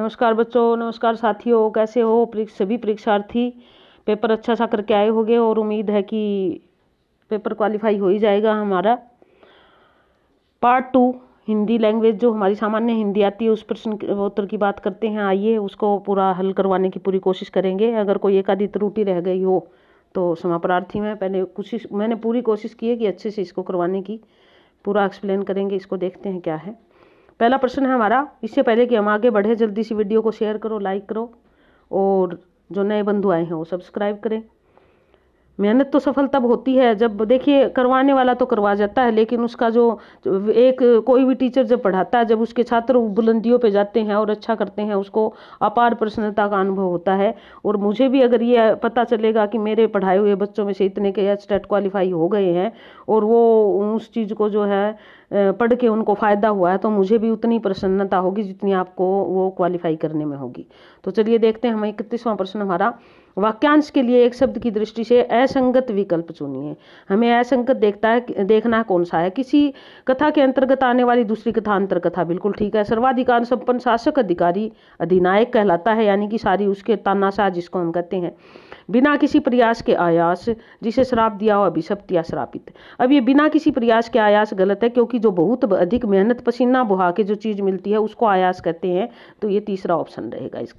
नमस्कार बच्चों नमस्कार साथियों कैसे हो सभी परीक्षार्थी पेपर अच्छा सा करके आए होंगे और उम्मीद है कि पेपर क्वालिफाई हो ही जाएगा हमारा पार्ट टू हिंदी लैंग्वेज जो हमारी सामान्य हिंदी आती है उस प्रश्न उत्तर की बात करते हैं आइए उसको पूरा हल करवाने की पूरी कोशिश करेंगे अगर कोई एक आधी त्रुटि रह गई हो तो प्रार्थी में पहले कोशिश मैंने पूरी कोशिश की है कि अच्छे से इसको करवाने की पूरा एक्सप्लेन करेंगे इसको देखते हैं क्या है पहला प्रश्न है हमारा इससे पहले कि हम आगे बढ़े जल्दी सी वीडियो को शेयर करो लाइक करो और जो नए बंधु आए हैं वो सब्सक्राइब करें मेहनत तो सफल तब होती है जब देखिए करवाने वाला तो करवा जाता है लेकिन उसका जो एक कोई भी टीचर जब पढ़ाता है जब उसके छात्र बुलंदियों पे जाते हैं और अच्छा करते हैं उसको अपार प्रसन्नता का अनुभव होता है और मुझे भी अगर ये पता चलेगा कि मेरे पढ़ाए हुए बच्चों में से इतने के एच टेट क्वालिफाई हो गए हैं और वो उस चीज़ को जो है पढ़ के उनको फ़ायदा हुआ है तो मुझे भी उतनी प्रसन्नता होगी जितनी आपको वो क्वालिफाई करने में होगी तो चलिए देखते हैं हमें इकतीसवां प्रश्न हमारा वाक्यांश के लिए एक शब्द की दृष्टि से असंगत विकल्प चुनिए हमें असंगत देखता है देखना कौन सा है किसी कथा के अंतर्गत आने वाली दूसरी कथा अंतर कथा बिल्कुल ठीक है सर्वाधिकार संपन्न शासक अधिकारी अधिनायक कहलाता है यानी कि सारी उसके तानाशाह जिसको हम कहते हैं बिना किसी प्रयास के आयास जिसे श्राप दिया हो अभिशप्त या श्रापित अब ये बिना किसी प्रयास के आयास गलत है क्योंकि जो बहुत अधिक मेहनत पसीना बुहा के जो चीज़ मिलती है उसको आयास कहते हैं तो ये तीसरा ऑप्शन रहेगा इस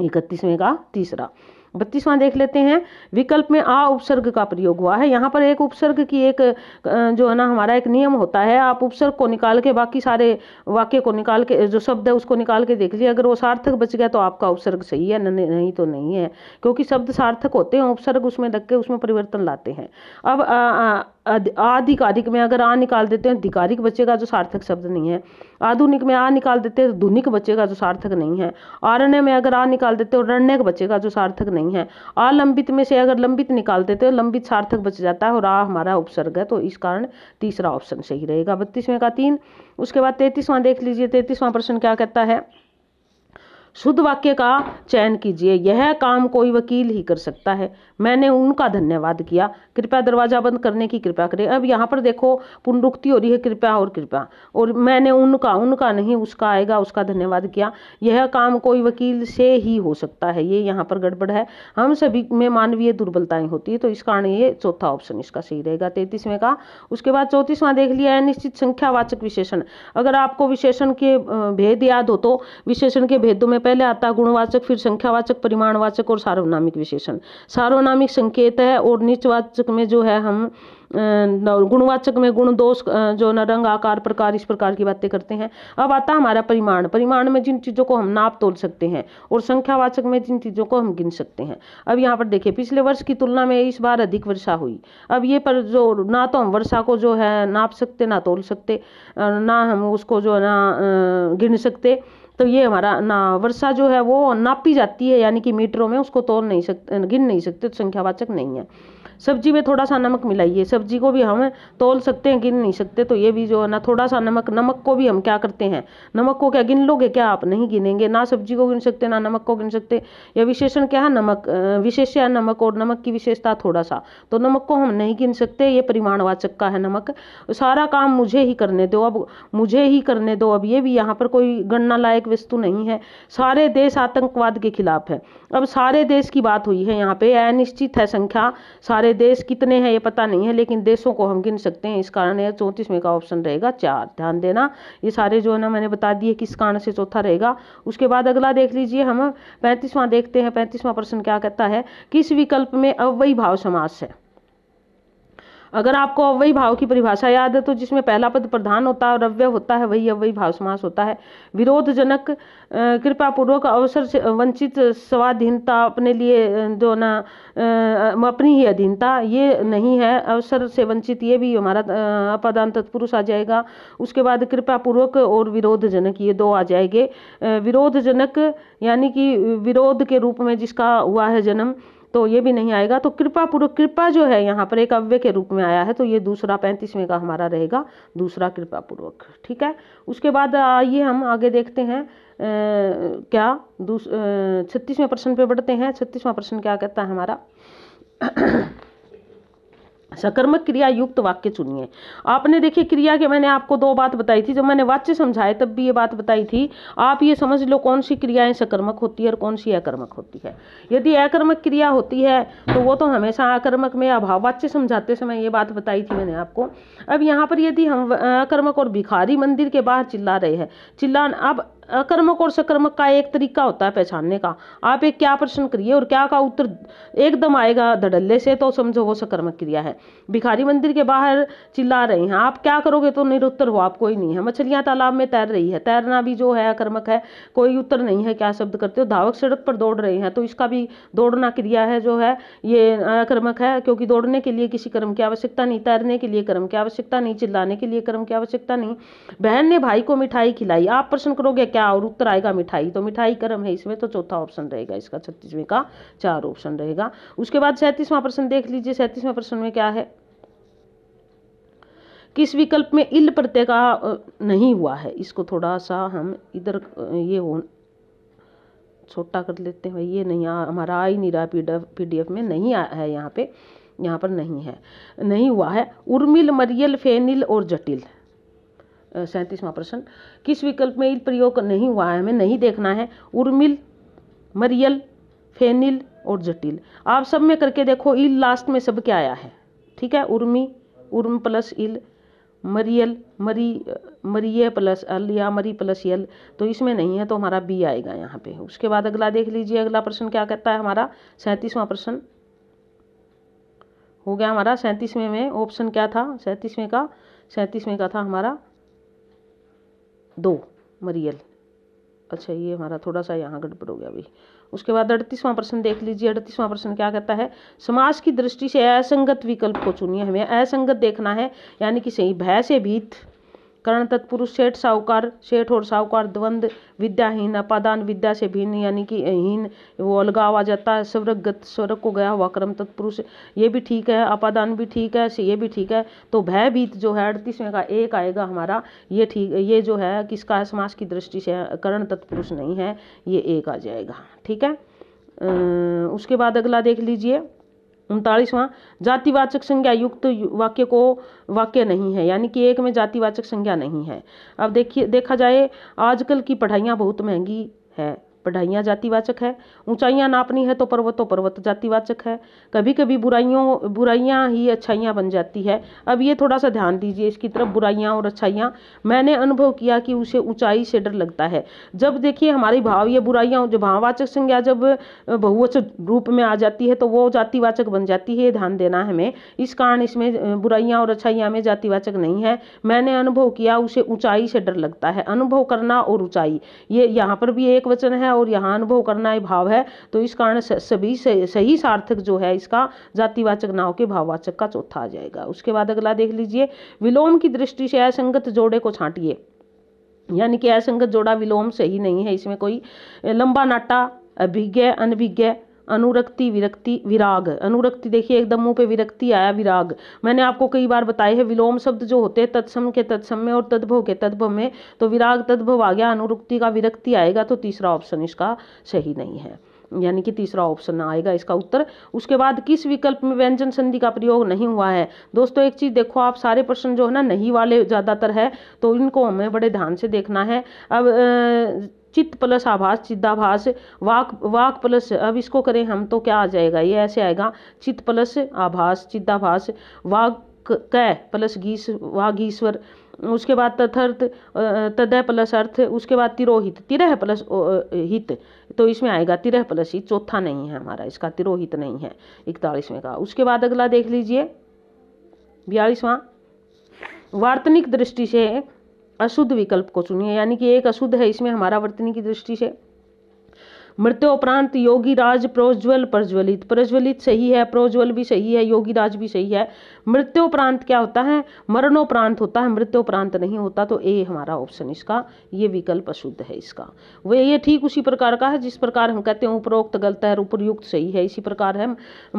इकतीसवें का तीसरा बत्तीसवां देख लेते हैं विकल्प में आ उपसर्ग का प्रयोग हुआ है यहाँ पर एक उपसर्ग की एक जो है ना हमारा एक नियम होता है आप उपसर्ग को निकाल के बाकी सारे वाक्य को निकाल के जो शब्द है उसको निकाल के देख लीजिए अगर वो सार्थक बच गया तो आपका उपसर्ग सही है नहीं तो नहीं है क्योंकि शब्द सार्थक होते हैं उपसर्ग उसमें लग के उसमें परिवर्तन लाते हैं अब आ, आ, आधिकारिक में अगर आ निकाल देते हैं अधिकारिक बच्चे का जो सार्थक शब्द नहीं है आधुनिक में आ निकाल देते हैं धुनिक बच्चे का जो सार्थक नहीं है आरण्य में अगर आ निकाल देते हो रण्यक बच्चे का जो सार्थक नहीं है आलंबित में से अगर लंबित निकाल देते हैं लंबित सार्थक बच जाता है और आ हमारा उपसर्ग है तो इस कारण तीसरा ऑप्शन सही रहेगा बत्तीसवें का तीन उसके बाद तैतीसवां देख लीजिए तैतीसवां प्रश्न क्या कहता है शुद्ध वाक्य का चयन कीजिए यह काम कोई वकील ही कर सकता है मैंने उनका धन्यवाद किया कृपया दरवाज़ा बंद करने की कृपया करें अब यहाँ पर देखो पुनरुक्ति हो रही है कृपया और कृपया और मैंने उनका उनका नहीं उसका आएगा उसका धन्यवाद किया यह काम कोई वकील से ही हो सकता है ये यहाँ पर गड़बड़ है हम सभी में मानवीय दुर्बलताएं होती है तो इस कारण ये चौथा ऑप्शन इसका सही रहेगा तैतीसवें का उसके बाद चौंतीसवां देख लिया है निश्चित संख्यावाचक विशेषण अगर आपको विशेषण के भेद याद हो तो विशेषण के भेदों में में पहले आता गुणवाचक फिर संख्यावाचक परिमाणवाचक और सार्वनामिक विशेषण सार्वनामिक संकेत है और नीचवाचक में जो है हम गुणवाचक में गुण दोष जो न रंग आकार प्रकार इस प्रकार की बातें करते हैं अब आता हमारा परिमाण परिमाण में जिन चीज़ों को हम नाप तोल सकते हैं और संख्यावाचक में जिन चीज़ों को हम गिन सकते हैं अब यहाँ पर देखिए पिछले वर्ष की तुलना में इस बार अधिक वर्षा हुई अब ये पर जो ना तो हम वर्षा को जो है नाप सकते ना तोल सकते ना हम उसको जो है ना गिन सकते तो ये हमारा ना वर्षा जो है वो नापी जाती है यानी कि मीटरों में उसको तोड़ नहीं सकते गिन नहीं सकते तो संख्यावाचक नहीं है सब्जी में थोड़ा सा नमक मिलाइए सब्जी को भी हम तोल सकते हैं गिन नहीं सकते तो ये भी जो है ना थोड़ा सा नमक नमक को भी हम क्या करते हैं नमक को क्या गिन लोगे क्या आप नहीं गिनेंगे ना सब्जी को गिन सकते ना नमक को गिन सकते या विशेषण क्या है नमक विशेष है नमक और नमक की विशेषता थोड़ा सा तो नमक को हम नहीं गिन सकते ये परिमाणवाचक का है नमक सारा काम मुझे ही करने दो अब मुझे ही करने दो अब ये भी यहाँ पर कोई गणना लायक वस्तु नहीं है सारे देश आतंकवाद के खिलाफ है अब सारे देश की बात हुई है यहाँ पे अनिश्चित है संख्या सारे देश कितने हैं ये पता नहीं है लेकिन देशों को हम गिन सकते हैं इस कारण यह चौंतीसवें का ऑप्शन रहेगा चार ध्यान देना ये सारे जो है ना मैंने बता दिए किस कारण से चौथा रहेगा उसके बाद अगला देख लीजिए हम पैंतीसवां देखते हैं पैंतीसवां प्रश्न क्या कहता है किस विकल्प में अव्यय भाव समास है अगर आपको अव्यय भाव की परिभाषा याद है तो जिसमें पहला पद प्रधान होता है और अव्यय होता है वही अव्यय भाव समास होता है विरोधजनक कृपापूर्वक अवसर से वंचित स्वाधीनता अपने लिए जो ना अपनी ही अधीनता ये नहीं है अवसर से वंचित ये भी हमारा अपदान तत्पुरुष आ जाएगा उसके बाद कृपापूर्वक और विरोधजनक ये दो आ जाएंगे विरोधजनक यानी कि विरोध के रूप में जिसका हुआ है जन्म तो ये भी नहीं आएगा तो कृपा पूर्व कृपा जो है यहाँ पर एक अव्य के रूप में आया है तो ये दूसरा पैंतीसवें का हमारा रहेगा दूसरा कृपा पूर्वक ठीक है उसके बाद आइए हम आगे देखते हैं आ, क्या दूस छत्तीसवें प्रश्न पे बढ़ते हैं छत्तीसवां प्रश्न क्या कहता है हमारा सकर्मक क्रिया युक्त वाक्य चुनिए आपने देखिए क्रिया के मैंने आपको दो बात बताई थी जब मैंने वाच्य समझाए तब भी ये बात बताई थी आप ये समझ लो कौन सी क्रियाएं सकर्मक होती है और कौन सी अकर्मक होती है यदि अकर्मक क्रिया होती है तो वो तो हमेशा आकर्मक में अभाव वाच्य समझाते समय ये बात बताई थी मैंने आपको अब यहाँ पर यदि हम अकर्मक और भिखारी मंदिर के बाहर चिल्ला रहे हैं चिल्ला अब अकर्मक और सकर्मक का एक तरीका होता है पहचानने का आप एक क्या प्रश्न करिए और क्या का उत्तर एकदम आएगा धड़ल्ले से तो समझो वो सकर्मक क्रिया है भिखारी मंदिर के बाहर चिल्ला रहे हैं आप क्या करोगे तो निरुत्तर हो आप कोई नहीं है मछलियाँ तालाब में तैर रही है तैरना भी जो है अकर्मक है कोई उत्तर नहीं है क्या शब्द करते हो धावक सड़क पर दौड़ रहे हैं तो इसका भी दौड़ना क्रिया है जो है ये अकर्मक है क्योंकि दौड़ने के लिए किसी कर्म की आवश्यकता नहीं तैरने के लिए कर्म की आवश्यकता नहीं चिल्लाने के लिए कर्म की आवश्यकता नहीं बहन ने भाई को मिठाई खिलाई आप प्रश्न करोगे क्या क्या और उत्तर आएगा मिठाई तो मिठाई कर्म है इसमें तो चौथा ऑप्शन रहेगा इसका छत्तीसवें का चार ऑप्शन रहेगा उसके बाद सैंतीसवां प्रश्न देख लीजिए सैंतीसवें प्रश्न में क्या है किस विकल्प में इल प्रत्यय का नहीं हुआ है इसको थोड़ा सा हम इधर ये हो छोटा कर लेते हैं भाई ये नहीं आ, हमारा आ ही नहीं रहा पी डी में नहीं आया है यहाँ पे यहाँ पर नहीं है नहीं हुआ है उर्मिल मरियल फेनिल और जटिल सैंतीसवां प्रश्न किस विकल्प में इल प्रयोग नहीं हुआ है हमें नहीं देखना है उर्मिल मरियल फेनिल और जटिल आप सब में करके देखो इल लास्ट में सब क्या आया है ठीक है उर्मी उर्म प्लस इल मरियल मरी मरिय प्लस अल या मरी प्लस यल तो इसमें नहीं है तो हमारा बी आएगा यहाँ पे उसके बाद अगला देख लीजिए अगला प्रश्न क्या कहता है हमारा सैंतीसवां प्रश्न हो गया हमारा सैंतीसवें में ऑप्शन क्या था सैंतीसवें का सैंतीसवें का था हमारा दो मरियल अच्छा ये हमारा थोड़ा सा यहाँ गड़बड़ हो गया अभी उसके बाद अड़तीसवां प्रश्न देख लीजिए अड़तीसवां प्रश्न क्या कहता है समाज की दृष्टि से असंगत विकल्प को चुनिए हमें असंगत देखना है यानी कि सही भय से भीत करण तत्पुरुष सेठ साहूकार सेठ और साहूकार द्वंद विद्याहीन अपादान विद्या से भिन्न यानी कि हीन वो अलगा आ जाता है स्वर्ग गत स्वर्ग को गया हुआ कर्म तत्पुरुष ये भी ठीक है अपादान भी ठीक है ये भी ठीक है तो भयभीत जो है अड़तीसवें का एक आएगा हमारा ये ठीक ये जो है किसका है समाज की दृष्टि से करण तत्पुरुष नहीं है ये एक आ जाएगा ठीक है अं, उसके बाद अगला देख लीजिए उनतालीसवां जातिवाचक संज्ञा युक्त वाक्य को वाक्य नहीं है यानी कि एक में जातिवाचक संज्ञा नहीं है अब देखिए देखा जाए आजकल की पढ़ाइयाँ बहुत महंगी है बढ़ाइयाँ जातिवाचक है ऊंचाइयाँ नापनी है तो पर्वतों पर्वत तो जातिवाचक है कभी कभी बुराइयों बुराइयाँ ही अच्छाइयाँ बन जाती है अब ये थोड़ा सा ध्यान दीजिए इसकी तरफ बुराइयाँ और अच्छाइयाँ मैंने अनुभव किया कि उसे ऊंचाई से डर लगता है जब देखिए हमारी भाव ये बुराइयाँ जो भाववाचक संज्ञा जब बहुवचक रूप में आ जाती है तो वो जातिवाचक बन जाती है ध्यान देना हमें इस कारण इसमें बुराइयाँ और अच्छाइयाँ में जातिवाचक नहीं है मैंने अनुभव किया उसे ऊंचाई से डर लगता है अनुभव करना और ऊंचाई ये यहाँ पर भी एक वचन है है और यहाँ अनुभव करना ये भाव है तो इस कारण सभी सही सार्थक जो है इसका जातिवाचक नाव के भाववाचक का चौथा आ जाएगा उसके बाद अगला देख लीजिए विलोम की दृष्टि से असंगत जोड़े को छांटिए यानी कि असंगत जोड़ा विलोम सही नहीं है इसमें कोई लंबा नाटा अभिज्ञ अनभिज्ञ अनुरक्ति विरक्ति विराग अनुरक्ति देखिए एकदम मुंह पे विरक्ति आया विराग मैंने आपको कई बार बताए हैं विलोम शब्द जो होते हैं तत्सम के तत्सम में और तद्भव के तद्भव में तो विराग तद्भव आ गया अनुरक्ति का विरक्ति आएगा तो तीसरा ऑप्शन इसका सही नहीं है यानी कि तीसरा ऑप्शन आएगा इसका उत्तर उसके बाद किस विकल्प में व्यंजन संधि का प्रयोग नहीं हुआ है दोस्तों एक चीज़ देखो आप सारे प्रश्न जो है ना नहीं वाले ज़्यादातर है तो इनको हमें बड़े ध्यान से देखना है अब चित्त प्लस आभास चिद्दाभास वाक वाक प्लस अब इसको करें हम तो क्या आ जाएगा ये ऐसे आएगा चित्त प्लस आभास चिद्दाभास वाक कै प्लस गीस वागीश्वर उसके बाद तथर्थ तदय प्लस अर्थ उसके बाद तिरोहित तिरह प्लस हित तो इसमें आएगा तिरह प्लस हित चौथा नहीं है हमारा इसका तिरोहित नहीं है इकतालीसवें का उसके बाद अगला देख लीजिए बयालीसवां वार्तनिक दृष्टि से अशुद्ध विकल्प को चुनिए यानी कि एक अशुद्ध है इसमें हमारा वर्तनी की दृष्टि से मृत्योपरांत राज प्रोज्वल प्रज्वलित प्रज्वलित सही है प्रोज्वल भी सही है राज भी सही है मृत्योपरांत क्या होता है मरणोपरांत होता है मृत्योपरांत नहीं होता तो ए हमारा ऑप्शन इसका ये विकल्प अशुद्ध है इसका वो ये ठीक उसी प्रकार का है जिस प्रकार हम कहते हैं उपरोक्त गलत है उपरयुक्त सही है इसी प्रकार है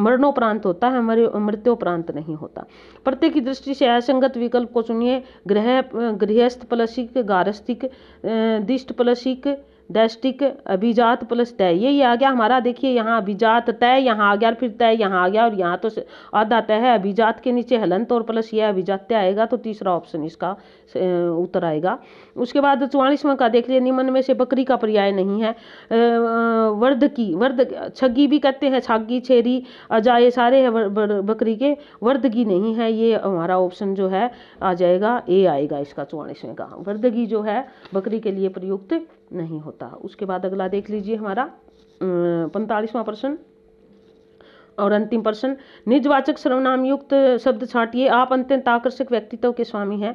मरणोपरांत होता है मृत्योपरांत नहीं होता प्रत्येक की दृष्टि से असंगत विकल्प को सुनिए गृह गृहस्थ प्लसिक गारस्थिक दिष्ट प्लसिक डैश अभिजात प्लस तय ये आ गया हमारा देखिए यहाँ अभिजात तय यहाँ आ गया फिर तय यहाँ आ गया और यहाँ तो आधा तय है अभिजात के नीचे हलंत और प्लस ये अभिजात तय आएगा तो तीसरा ऑप्शन इसका उत्तर आएगा उसके बाद चौवालीसवां का देख लिए निमन में से बकरी का पर्याय नहीं है वर्ध की वर्ध छगी भी कहते हैं छागी छेरी अजा ये सारे हैं बकरी के वर्धगी नहीं है ये हमारा ऑप्शन जो है आ जाएगा ए आएगा इसका चौवालीसवें का वर्धगी जो है बकरी के लिए प्रयुक्त नहीं होता उसके बाद अगला देख लीजिए हमारा पैंतालीसवां प्रश्न और अंतिम प्रश्न निजवाचक सर्वनाम युक्त शब्द छाटिए आप अत्यंत आकर्षक व्यक्तित्व के स्वामी हैं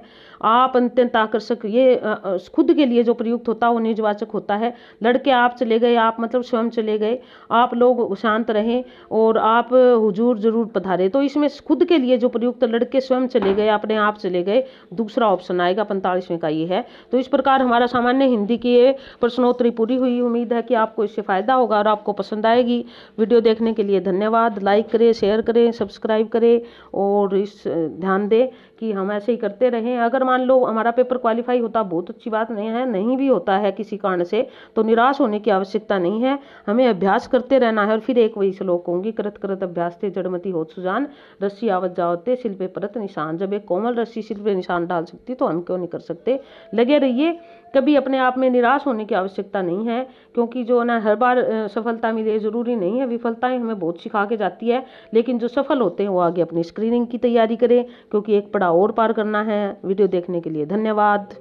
आप अत्यंत आकर्षक ये खुद के लिए जो प्रयुक्त होता है वो निजवाचक होता है लड़के आप चले गए आप मतलब स्वयं चले गए आप लोग शांत रहें और आप हुजूर जरूर पधारे तो इसमें खुद के लिए जो प्रयुक्त लड़के स्वयं चले गए अपने आप चले गए दूसरा ऑप्शन आएगा पैंतालीसवें का ये है तो इस प्रकार हमारा सामान्य हिंदी की ये प्रश्नोत्तरी पूरी हुई उम्मीद है कि आपको इससे फ़ायदा होगा और आपको पसंद आएगी वीडियो देखने के लिए धन्यवाद धन्यवाद लाइक करें शेयर करें सब्सक्राइब करें और इस ध्यान दें कि हम ऐसे ही करते रहें अगर मान लो हमारा पेपर क्वालिफाई होता बहुत अच्छी बात नहीं है नहीं भी होता है किसी कारण से तो निराश होने की आवश्यकता नहीं है हमें अभ्यास करते रहना है और फिर एक वही श्लोक होंगी करत करत अभ्यास थे जड़मती होत सुजान रस्सी आवत जावते शिल्पे परत निशान जब एक कोमल रस्सी पे निशान डाल सकती तो हम क्यों नहीं कर सकते लगे रहिए कभी अपने आप में निराश होने की आवश्यकता नहीं है क्योंकि जो ना हर बार सफलता मिले ज़रूरी नहीं है विफलताएं हमें बहुत सिखा के जाती है लेकिन जो सफल होते हैं वो आगे अपनी स्क्रीनिंग की तैयारी करें क्योंकि एक पड़ाव और पार करना है वीडियो देखने के लिए धन्यवाद